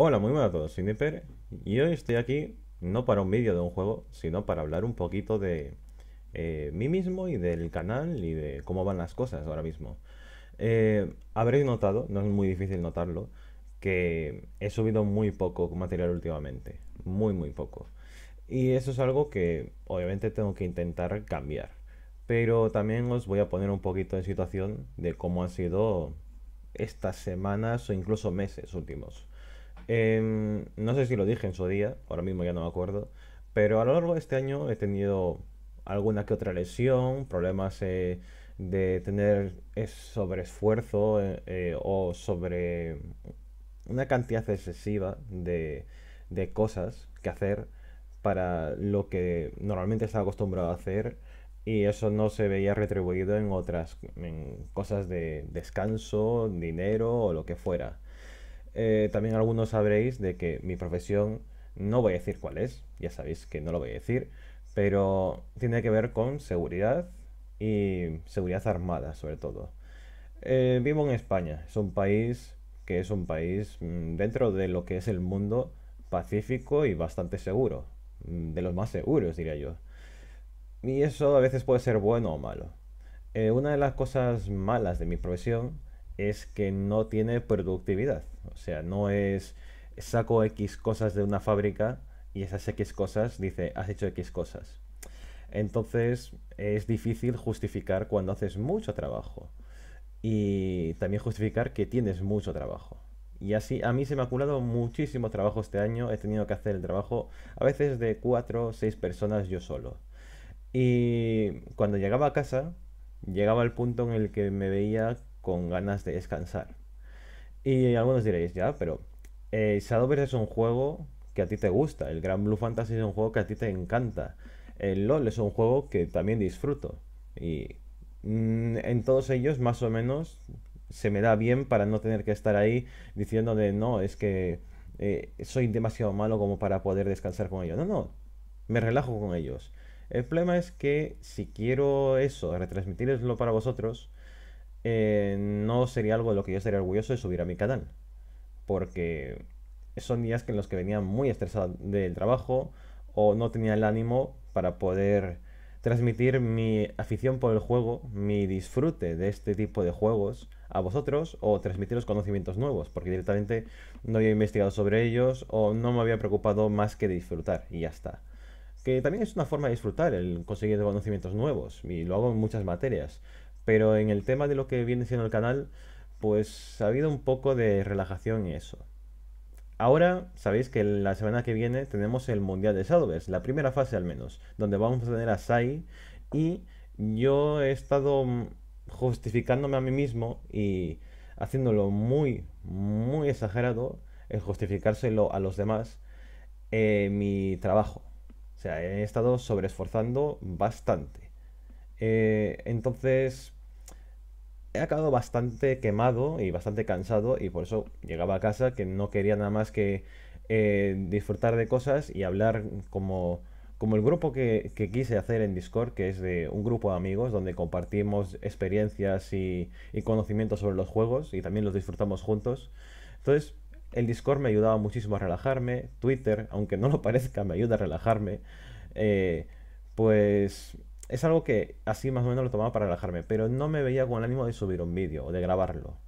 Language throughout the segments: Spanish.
Hola, muy buenas a todos, soy y hoy estoy aquí no para un vídeo de un juego, sino para hablar un poquito de eh, mí mismo y del canal y de cómo van las cosas ahora mismo. Eh, habréis notado, no es muy difícil notarlo, que he subido muy poco material últimamente, muy muy poco. Y eso es algo que obviamente tengo que intentar cambiar. Pero también os voy a poner un poquito en situación de cómo han sido estas semanas o incluso meses últimos. Em, no sé si lo dije en su día, ahora mismo ya no me acuerdo, pero a lo largo de este año he tenido alguna que otra lesión, problemas eh, de tener eh, sobreesfuerzo eh, o sobre una cantidad excesiva de, cosas que hacer para lo que normalmente estaba acostumbrado a hacer y eso no se veía retribuido en otras en cosas de descanso, dinero o lo que fuera. Eh, también algunos sabréis de que mi profesión, no voy a decir cuál es, ya sabéis que no lo voy a decir, pero tiene que ver con seguridad y seguridad armada sobre todo. Eh, vivo en España, es un país que es un país mm, dentro de lo que es el mundo pacífico y bastante seguro, mm, de los más seguros diría yo. Y eso a veces puede ser bueno o malo. Eh, una de las cosas malas de mi profesión es que no tiene productividad. O sea, no es saco X cosas de una fábrica y esas X cosas dice, has hecho X cosas. Entonces es difícil justificar cuando haces mucho trabajo y también justificar que tienes mucho trabajo. Y así a mí se me ha acumulado muchísimo trabajo este año, he tenido que hacer el trabajo a veces de cuatro o seis personas yo solo. Y cuando llegaba a casa, llegaba al punto en el que me veía con ganas de descansar. Y algunos diréis, ya, pero eh, es un juego que a ti te gusta, el Gran Blue Fantasy es un juego que a ti te encanta, el LOL es un juego que también disfruto. Y mm, en todos ellos, más o menos, se me da bien para no tener que estar ahí diciendo de no, es que eh, soy demasiado malo como para poder descansar con ellos. No, no, me relajo con ellos. El problema es que si quiero eso, retransmitirlo para vosotros, eh, no sería algo de lo que yo sería orgulloso de subir a mi canal. Porque son días en los que venía muy estresado del trabajo o no tenía el ánimo para poder transmitir mi afición por el juego, mi disfrute de este tipo de juegos a vosotros o transmitiros conocimientos nuevos, porque directamente no había investigado sobre ellos o no me había preocupado más que de disfrutar y ya está. Que también es una forma de disfrutar el conseguir conocimientos nuevos y lo hago en muchas materias, pero en el tema de lo que viene siendo el canal, pues ha habido un poco de relajación y eso. Ahora sabéis que la semana que viene tenemos el Mundial de Shadowverse, la primera fase al menos, donde vamos a tener a Sai y yo he estado justificándome a mí mismo y haciéndolo muy, muy exagerado, en justificárselo a los demás, mi trabajo. O sea, he estado sobreesforzando bastante. Eh, entonces, he acabado bastante quemado y bastante cansado y por eso llegaba a casa que no quería nada más que eh, disfrutar de cosas y hablar como, como el grupo que, quise hacer en Discord, que es de un grupo de amigos donde compartimos experiencias y, conocimientos sobre los juegos y también los disfrutamos juntos. Entonces, el Discord me ayudaba muchísimo a relajarme, Twitter, aunque no lo parezca, me ayuda a relajarme. Eh, pues es algo que así más o menos lo tomaba para relajarme, pero no me veía con el ánimo de subir un vídeo o de grabarlo.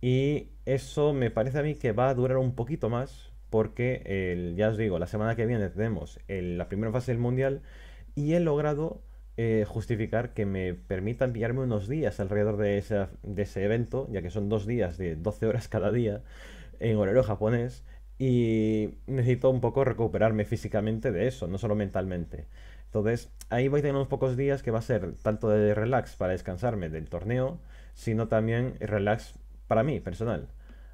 Y eso me parece a mí que va a durar un poquito más, porque ya os digo, la semana que viene tenemos la primera fase del mundial y he logrado eh, justificar que me permitan pillarme unos días alrededor de, de ese evento, ya que son dos días de 12 horas cada día en horario japonés y necesito un poco recuperarme físicamente de eso, no solo mentalmente. Entonces, ahí voy a tener unos pocos días que va a ser tanto de relax para descansarme del torneo, sino también relax para mí, personal.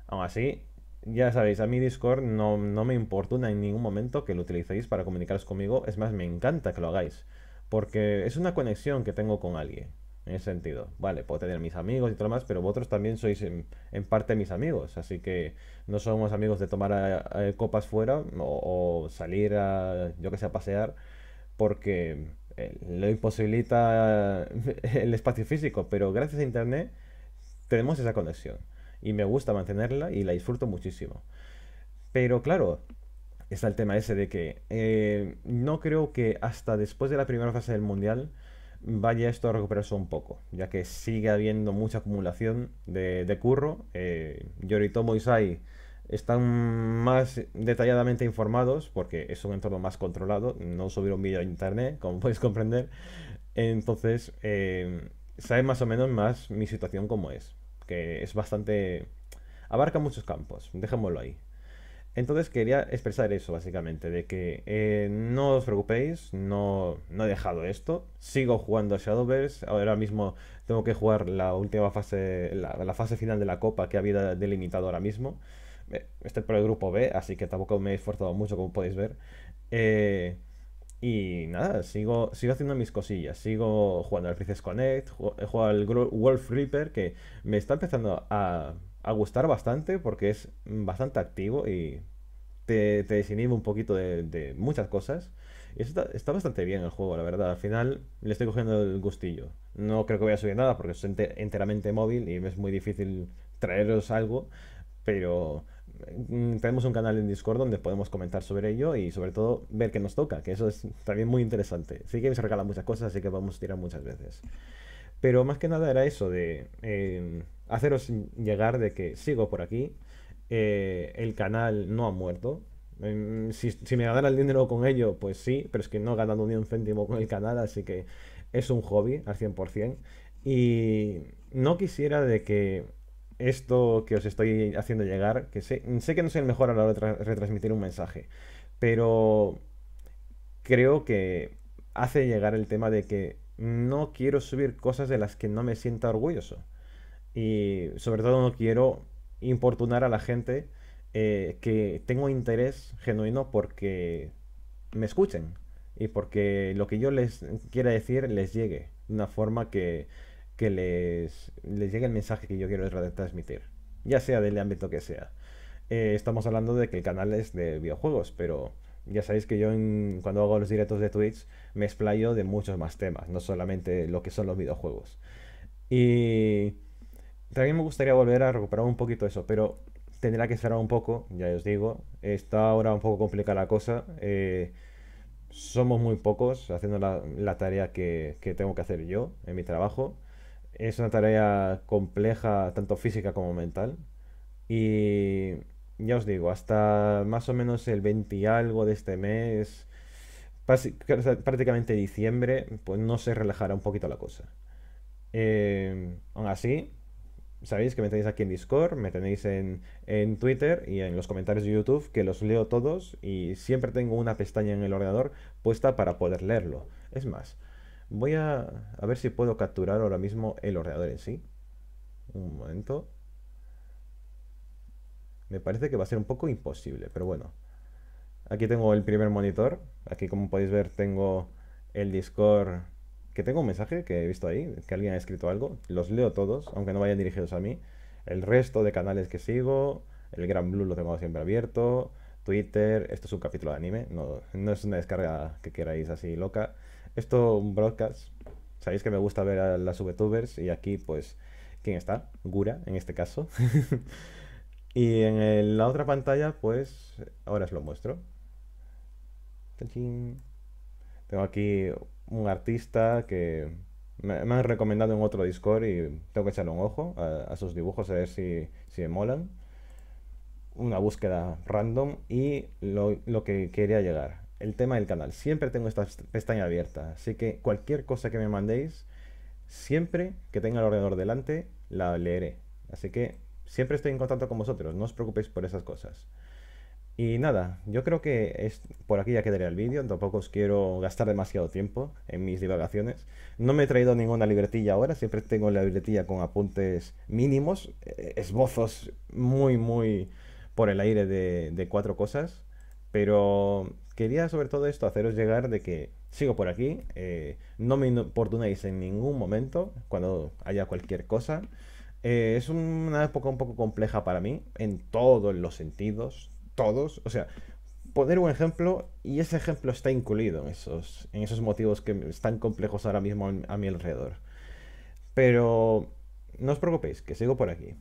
Aún así, ya sabéis, a mi Discord no, me importuna en ningún momento que lo utilicéis para comunicaros conmigo. Es más, me encanta que lo hagáis. Porque es una conexión que tengo con alguien. En ese sentido. Vale, puedo tener mis amigos y todo lo más, pero vosotros también sois en, parte mis amigos. Así que no somos amigos de tomar eh, copas fuera o, salir a, yo que sé, a pasear porque eh, lo imposibilita eh, el espacio físico, pero gracias a Internet tenemos esa conexión y me gusta mantenerla y la disfruto muchísimo. Pero claro, está el tema ese de que eh, no creo que hasta después de la primera fase del Mundial vaya esto a recuperarse un poco, ya que sigue habiendo mucha acumulación de, curro. Eh, Yoritomo Isai están más detalladamente informados porque es un entorno más controlado, no subir un vídeo a internet, como podéis comprender. Entonces, eh, saben más o menos más mi situación como es, que es bastante... abarca muchos campos, dejémoslo ahí. Entonces quería expresar eso básicamente, de que eh, no os preocupéis, no, he dejado esto, sigo jugando a Shadowverse, ahora mismo tengo que jugar la última fase, la, la fase final de la copa que había delimitado ahora mismo, eh, estoy por el grupo B, así que tampoco me he esforzado mucho, como podéis ver. Eh, y nada, sigo, sigo haciendo mis cosillas. Sigo jugando al Princess Connect, he jugado al Wolf Reaper, que me está empezando a, gustar bastante porque es bastante activo y te, te desinhibe un poquito de, muchas cosas. Y está, bastante bien el juego, la verdad. Al final le estoy cogiendo el gustillo. No creo que vaya a subir nada porque es enteramente móvil y es muy difícil traeros algo. Pero Mm, tenemos un canal en Discord donde podemos comentar sobre ello y sobre todo ver qué nos toca, que eso es también muy interesante. Sí que se regalan muchas cosas, así que vamos a tirar muchas veces. Pero más que nada era eso de em, haceros llegar de que sigo por aquí, eh, el canal no ha muerto. Em, si, si, me ganara el dinero con ello, pues sí, pero es que no he ganado ni un céntimo con el canal, así que es un hobby al 100%. Y no quisiera de que esto que os estoy haciendo llegar, que sé, que no soy el mejor a la hora de retransmitir un mensaje, pero creo que hace llegar el tema de que no quiero subir cosas de las que no me sienta orgulloso. Y sobre todo no quiero importunar a la gente eh, que tengo interés genuino porque me escuchen y porque lo que yo les quiera decir les llegue de una forma que que les, llegue el mensaje que yo quiero transmitir, ya sea del ámbito que sea. Eh, estamos hablando de que el canal es de videojuegos, pero ya sabéis que yo cuando hago los directos de Twitch me explayo de muchos más temas, no solamente lo que son los videojuegos. Y también me gustaría volver a recuperar un poquito eso, pero tendrá que cerrar un poco, ya os digo. Está ahora un poco complicada la cosa. Eh, somos muy pocos haciendo la, tarea que, tengo que hacer yo en mi trabajo es una tarea compleja, tanto física como mental. Y ya os digo, hasta más o menos el 20 y algo de este mes, prácticamente diciembre, pues no se relajará un poquito la cosa. Eh, aún así, sabéis que me tenéis aquí en Discord, me tenéis en, en, Twitter y en los comentarios de YouTube, que los leo todos y siempre tengo una pestaña en el ordenador puesta para poder leerlo. Es más, Voy a, ver si puedo capturar ahora mismo el ordenador en sí. Un momento. Me parece que va a ser un poco imposible, pero bueno. Aquí tengo el primer monitor. Aquí, como podéis ver, tengo el Discord. Que tengo un mensaje que he visto ahí, que alguien ha escrito algo. Los leo todos, aunque no vayan dirigidos a mí. El resto de canales que sigo. El Gran Blue lo tengo siempre abierto. Twitter. Esto es un capítulo de anime. No, no es una descarga que queráis así loca esto un broadcast. Sabéis que me gusta ver a las VTubers y aquí, pues, ¿quién está? Gura, en este caso. y en la otra pantalla, pues, ahora os lo muestro. Tengo aquí un artista que me, han recomendado en otro Discord y tengo que echarle un ojo a, sus dibujos a ver si, si me molan. Una búsqueda random y lo que quería llegar el tema del canal. Siempre tengo esta pestaña abierta, así que cualquier cosa que me mandéis, siempre que tenga el ordenador delante, la leeré. Así que siempre estoy en contacto con vosotros, no os preocupéis por esas cosas. Y nada, yo creo que es, por aquí ya quedaría el vídeo, tampoco os quiero gastar demasiado tiempo en mis divagaciones. No me he traído ninguna libretilla ahora, siempre tengo la libretilla con apuntes mínimos, eh, esbozos muy, muy por el aire de cuatro cosas, pero quería sobre todo esto haceros llegar de que sigo por aquí, eh, no me importunéis en ningún momento cuando haya cualquier cosa. Eh, es una época un poco compleja para mí, en todos los sentidos, todos. O sea, poner un ejemplo y ese ejemplo está incluido en esos, en esos motivos que están complejos ahora mismo a mi alrededor. Pero no os preocupéis, que sigo por aquí.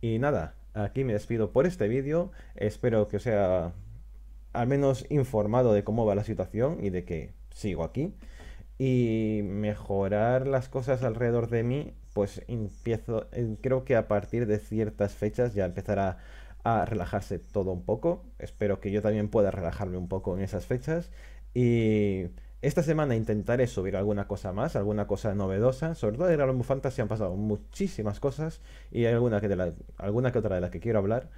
Y nada, aquí me despido por este vídeo. Espero que os sea al menos informado de cómo va la situación y de que sigo aquí. Y mejorar las cosas alrededor de mí, pues empiezo, eh, creo que a partir de ciertas fechas ya empezará a relajarse todo un poco. Espero que yo también pueda relajarme un poco en esas fechas. Y esta semana intentaré subir alguna cosa más, alguna cosa novedosa. Sobre todo de Grand Fantasy han pasado muchísimas cosas y hay alguna que, de la, alguna que otra de las que quiero hablar.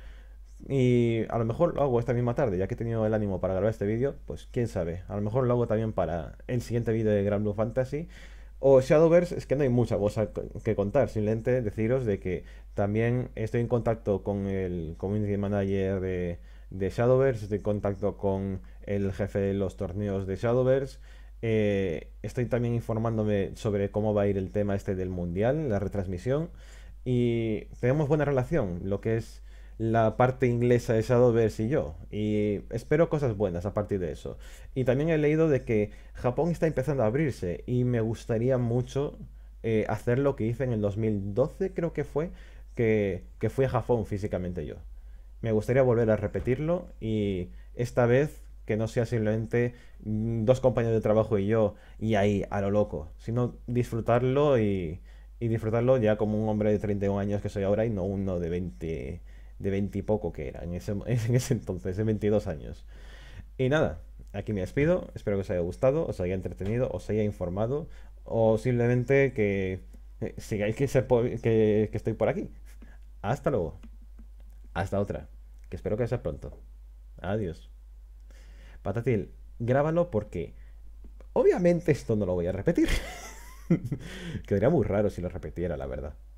Y a lo mejor lo hago esta misma tarde, ya que he tenido el ánimo para grabar este vídeo, pues quién sabe, a lo mejor lo hago también para el siguiente vídeo de Grand Blue Fantasy. O Shadowverse, es que no hay mucha cosa que contar, simplemente deciros de que también estoy en contacto con el community manager de, de Shadowverse, estoy en contacto con el jefe de los torneos de Shadowverse. Eh, estoy también informándome sobre cómo va a ir el tema este del mundial, la retransmisión. Y tenemos buena relación, lo que es la parte inglesa de Shadowverse y yo. Y espero cosas buenas a partir de eso. Y también he leído de que Japón está empezando a abrirse y me gustaría mucho eh, hacer lo que hice en el 2012, creo que fue, que, que fui a Japón físicamente yo. Me gustaría volver a repetirlo y esta vez que no sea simplemente mm, dos compañeros de trabajo y yo y ahí a lo loco, sino disfrutarlo y, y disfrutarlo ya como un hombre de 31 años que soy ahora y no uno de 20 de veintipoco y poco que era en ese, entonces, de 22 años. Y nada, aquí me despido, espero que os haya gustado, os haya entretenido, os haya informado o simplemente que eh, sigáis que, ser que, estoy por aquí. Hasta luego. Hasta otra, que espero que sea pronto. Adiós. Patatil, grábalo porque obviamente esto no lo voy a repetir. Quedaría muy raro si lo repetiera, la verdad.